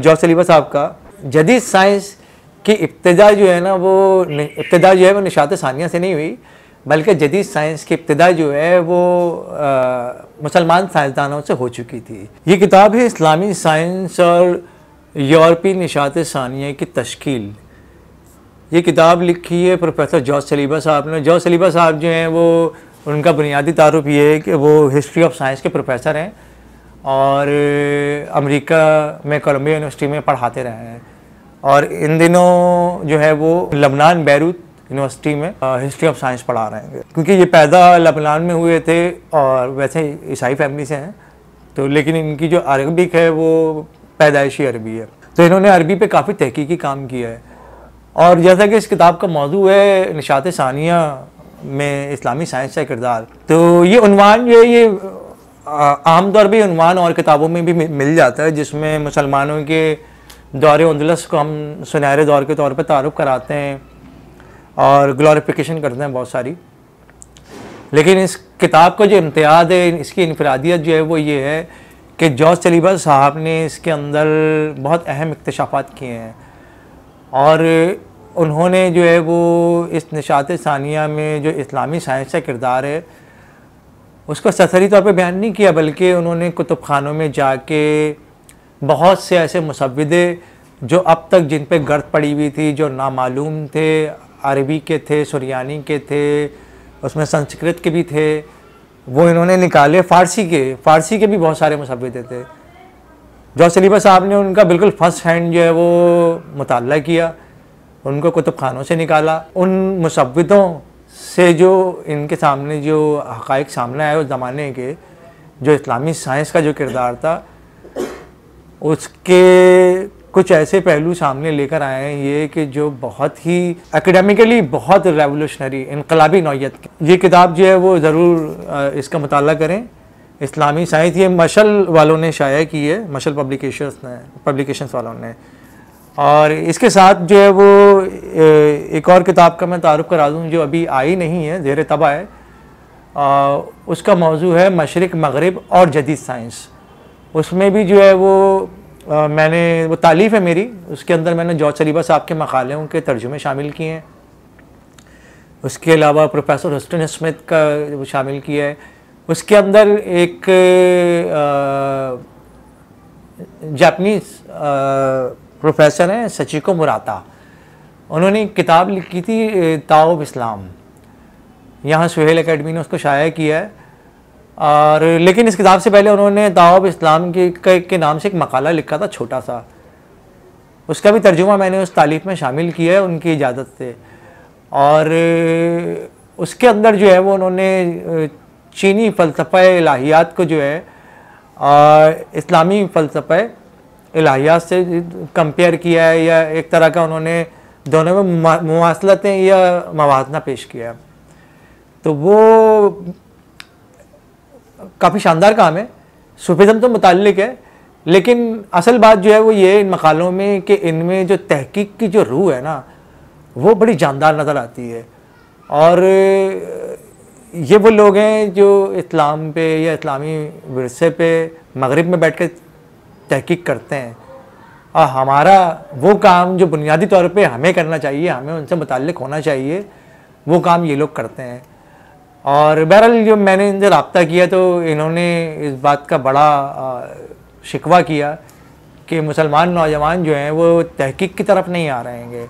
George Saliba साहब का जदीद साइंस की इब्तदा जो है ना वो इब्तदा जो है वो निशात सानिया से नहीं हुई बल्कि जदीद साइंस की इब्तदा जो है वो मुसलमान साइंसदानों से हो चुकी थी ये किताब है इस्लामी साइंस और यूरोपी निशात सानिया की तश्कील ये किताब लिखी है प्रोफेसर जॉर्ज सलीबा साहब ने जॉर्ज सलीबा साहब जो हैं वो उनका बुनियादी तारुफ ये है कि वो हिस्ट्री ऑफ साइंस के प्रोफेसर हैं और अमेरिका में कोलम्बिया यूनिवर्सिटी में पढ़ाते रहे हैं और इन दिनों जो है वो लबनान बैरूत यूनिवर्सिटी में हिस्ट्री ऑफ साइंस पढ़ा रहे हैं क्योंकि ये पैदा लबनान में हुए थे और वैसे ईसाई फैमिली से हैं तो लेकिन इनकी जो अरबिक है वो पैदाइशी अरबी है तो इन्होंने अरबी पे काफ़ी तहकीकी काम किया है और जैसा कि इस किताब का मौजू है निशात सानिया में इस्लामी साइंस का किरदार तो ये उनवान जो है ये आमतौर पर उनवान और किताबों में भी मिल जाता है जिसमें मुसलमानों के दौरे उन्दलस को हम सुनहरे दौर के तौर पर तारुफ कराते हैं और ग्लोरिफिकेशन करते हैं बहुत सारी लेकिन इस किताब का जो इम्तियाज है इसकी इनफरादियत जो है वो ये है कि जॉर्ज चलीबा साहब ने इसके अंदर बहुत अहम इकतशाफात किए हैं और उन्होंने जो है वो इस निशात सानिया में जो इस्लामी साइंस का किरदार है उसको ससरी तौर पे बयान नहीं किया बल्कि उन्होंने कुतुब खानों में जाके बहुत से ऐसे मुसविदे जो अब तक जिन पे गर्द पड़ी हुई थी जो नामालूम थे अरबी के थे सुरियानी के थे उसमें संस्कृत के भी थे वो इन्होंने निकाले फ़ारसी के फ़ारसी के भी बहुत सारे मुसविदे थे जो सलीबा साहब ने उनका बिल्कुल फर्स्ट हैंड जो है वो मुताल किया उनको कुतुब खानों से निकाला उन मुसविदों से जो इनके सामने जो हक़ सामने आए उस ज़माने के जो इस्लामी साइंस का जो किरदार था उसके कुछ ऐसे पहलू सामने लेकर आए हैं ये कि जो बहुत ही एकेडमिकली बहुत रेवोल्यूशनरी इनकलाबी नौीयत की ये किताब जो है वो ज़रूर इसका मताल करें इस्लामी साइंस ये मशल वालों ने शाया की है मशल पब्लिकेशन ने वालों ने और इसके साथ जो है वो एक और किताब का मैं तारुफ करा दूँ जो अभी आई नहीं है जेर तबाह है आ, उसका मौजू है मशरक मगरब और जदीद साइंस उसमें भी जो है वो आ, मैंने वो तालीफ़ है मेरी उसके अंदर मैंने जॉर्ज शरीबा साहब के मकाले उनके तर्जुमे शामिल किए हैं उसके अलावा प्रोफेसर हस्टन स्मिथ का वो शामिल किया है उसके अंदर एक जापनीज़ प्रोफेसर हैं सचिको मुराता उन्होंने किताब लिखी थी ताउब इस्लाम यहाँ सुहेल एकेडमी ने उसको शाया किया है और लेकिन इस किताब से पहले उन्होंने ताउब इस्लाम के, के के नाम से एक मकाला लिखा था छोटा सा उसका भी तर्जुमा मैंने उस तालीफ में शामिल किया है उनकी इजाज़त से और उसके अंदर जो है वो उन्होंने चीनी फ़लसफ़ा इलाहियात को जो है इस्लामी फ़लसफ़ा इलाहिया से कंपेयर किया है या एक तरह का उन्होंने दोनों में मुासलतें या मवाजना पेश किया है तो वो काफ़ी शानदार काम है सूफिज़म तो मुतलक है लेकिन असल बात जो है वो ये इन मकालों में कि इनमें जो तहकीक की जो रूह है ना वो बड़ी जानदार नज़र आती है और ये वो लोग हैं जो इस्लाम पे या इस्लामी वरसे पे मगरब में बैठ कर तहकीक करते हैं और हमारा वो काम जो बुनियादी तौर पे हमें करना चाहिए हमें उनसे मुतल होना चाहिए वो काम ये लोग करते हैं और बहरहाल जो मैंने इनसे रबता किया तो इन्होंने इस बात का बड़ा शिकवा किया कि मुसलमान नौजवान जो हैं वो तहकीक की तरफ नहीं आ रहे हैंगे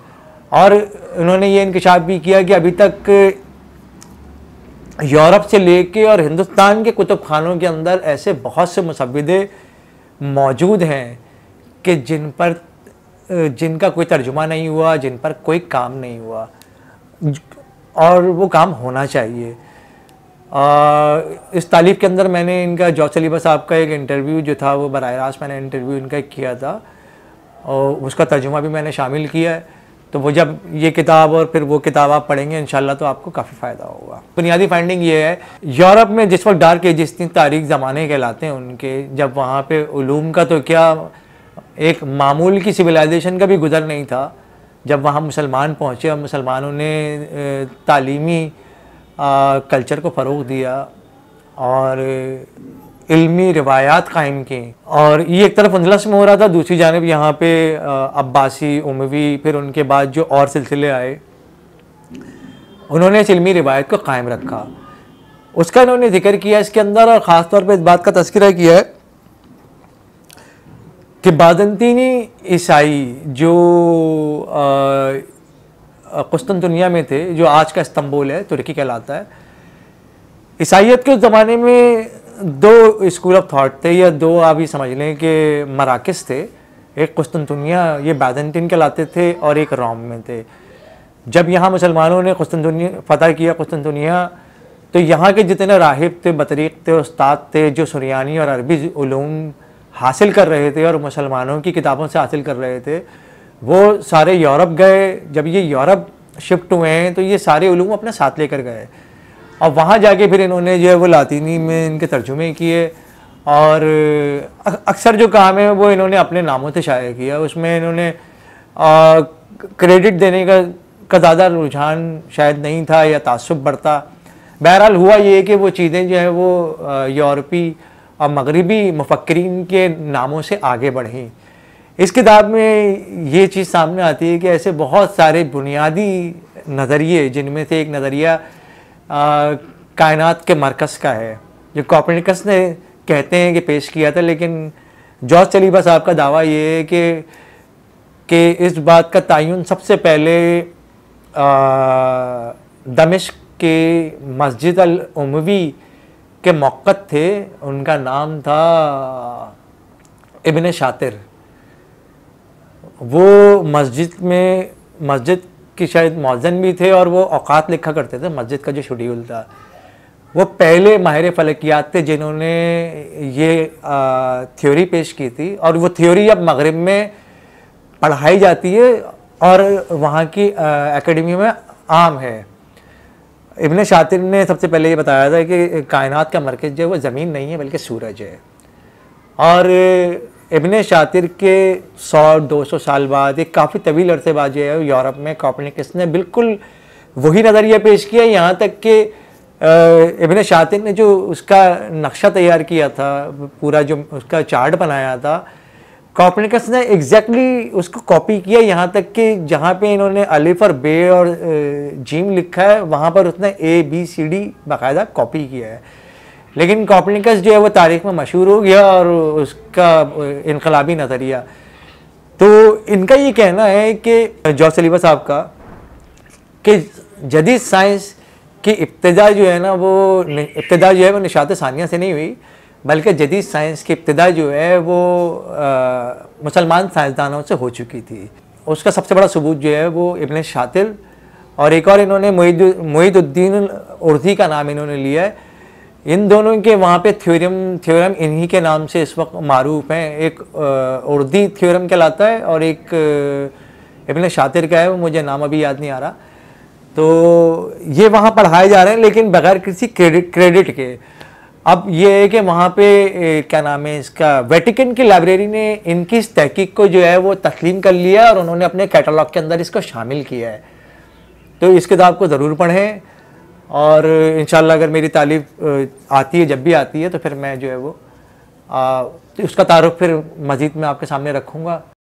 और उन्होंने ये इनकशाफ भी किया कि अभी तक यूरोप से लेके और हिंदुस्तान के कुतुब खानों के अंदर ऐसे बहुत से मुसविदे मौजूद हैं कि जिन पर जिनका कोई तर्जुमा नहीं हुआ जिन पर कोई काम नहीं हुआ और वो काम होना चाहिए आ, इस तालीफ के अंदर मैंने इनका जॉर्ज सलीबा साहब का एक इंटरव्यू जो था वो बर रास्त मैंने इंटरव्यू इनका किया था और उसका तर्जुमा भी मैंने शामिल किया है तो वो जब ये किताब और फिर वो किताब आप पढ़ेंगे इनशाला तो आपको काफ़ी फ़ायदा होगा बुनियादी फाइंडिंग ये है यूरोप में जिस वक्त डार्क एजिस थी तारीख ज़माने कहलाते हैं उनके जब वहाँ पे उलूम का तो क्या एक मामूल की सिविलाइजेशन का भी गुजर नहीं था जब वहाँ मुसलमान पहुँचे और मुसलमानों ने तालीमी कल्चर को फ़रोग दिया और इल्मी रिवायात कायम की और ये एक तरफ अंजलस में हो रहा था दूसरी जानब यहाँ पे अब्बासी उमवी फिर उनके बाद जो और सिलसिले आए उन्होंने इस इल्मी रिवायत को कायम रखा उसका इन्होंने जिक्र किया इसके अंदर और ख़ास तौर पर इस बात का तस्करा किया है कि बादंतीनी ईसाई जो कुस्तन दुनिया में थे जो आज का इस्तंबुल है तुर्की कहलाता है ईसाइत के उस ज़माने में दो स्कूल ऑफ थाट थे या दो आप ये समझ लें कि मराकज़ थे एक कुस्तनतुनिया ये बैजेंटिन के लाते थे और एक रोम में थे जब यहाँ मुसलमानों ने कुस्तनतुनिया फ़तह किया कुस्तनतुनिया तो यहाँ के जितने राहिब थे बतरीक थे उस्ताद थे जो सुरानी और अरबी ूम हासिल कर रहे थे और मुसलमानों की किताबों से हासिल कर रहे थे वो सारे यूरोप गए जब ये यूरोप शिफ्ट हुए हैं तो ये सारे ूम अपने साथ लेकर गए और वहाँ जाके फिर इन्होंने जो है वो लातीनी में इनके तर्जुमे किए और अक्सर जो काम है वो इन्होंने अपने नामों से शायद किया उसमें इन्होंने क्रेडिट देने का का ज़्यादा रुझान शायद नहीं था या तसब बढ़ता बहरहाल हुआ ये कि वो चीज़ें जो है वो यूरोपी और मगरबी मफक्रीन के नामों से आगे बढ़ी इस किताब में ये चीज़ सामने आती है कि ऐसे बहुत सारे बुनियादी नज़रिए जिनमें से एक नज़रिया कायनात के मरकज़ का है जो कॉपरिकस ने कहते हैं कि पेश किया था लेकिन जॉर्ज चलीबा साहब का दावा ये है कि कि इस बात का तयन सबसे पहले दमिश के मस्जिद अलवी के मौक़त थे उनका नाम था इबन शातिर वो मस्जिद में मस्जिद कि शायद मौजन भी थे और वो औकात लिखा करते थे मस्जिद का जो शेड्यूल था वो पहले माहिर फलकियात थे जिन्होंने ये थ्योरी पेश की थी और वो थ्योरी अब मगरब में पढ़ाई जाती है और वहाँ की एकेडमी में आम है इबन शातिर ने सबसे पहले ये बताया था कि कायनात का मरकज़ जो है वो ज़मीन नहीं है बल्कि सूरज है और इबन शातिर के 100-200 साल बाद एक काफ़ी तवील अरसे बाद जो है यूरोप में कॉपनिकस ने बिल्कुल वही नज़रिया पेश किया यहाँ तक कि इबन शातिर ने जो उसका नक्शा तैयार किया था पूरा जो उसका चार्ट बनाया था कॉपनिकस ने एग्जैक्टली exactly उसको कॉपी किया यहाँ तक कि जहाँ पे इन्होंने अलिफ और बे और जीम लिखा है वहाँ पर उसने ए बी सी डी बाकायदा कॉपी किया है लेकिन कॉपनिकस जो है वो तारीख में मशहूर हो गया और उसका इनकलाबी नज़रिया तो इनका ये कहना है कि जॉर्ज सलीबा साहब का कि जदीद साइंस की इब्तदा जो है ना वो इब्तदा जो है वो निशात सानिया से नहीं हुई बल्कि जदीद साइंस की इब्तदा जो है वो मुसलमान साइंसदानों से हो चुकी थी उसका सबसे बड़ा सबूत जो है वो इबन शातिल और एक और इन्होंने मोहिद मोहिदुद्दीन उर्दी का नाम इन्होंने लिया है इन दोनों के वहाँ पे थ्योरम थ्योरम इन्हीं के नाम से इस वक्त मरूफ हैं एक उर्दी थ्योरम कहलाता है और एक इबन शातिर का है वो मुझे नाम अभी याद नहीं आ रहा तो ये वहाँ पढ़ाए जा रहे हैं लेकिन बगैर किसी क्रेडिट क्रेडिट के अब ये है कि वहाँ पे क्या नाम है इसका वेटिकन की लाइब्रेरी ने इनकी इस तहकीक को जो है वो तस्लीम कर लिया और उन्होंने अपने कैटलॉग के अंदर इसको शामिल किया है तो इस किताब को ज़रूर पढ़ें और इन अगर मेरी तालीफ आती है जब भी आती है तो फिर मैं जो है वो आ, तो उसका तारुफ फिर मज़ीद मैं आपके सामने रखूँगा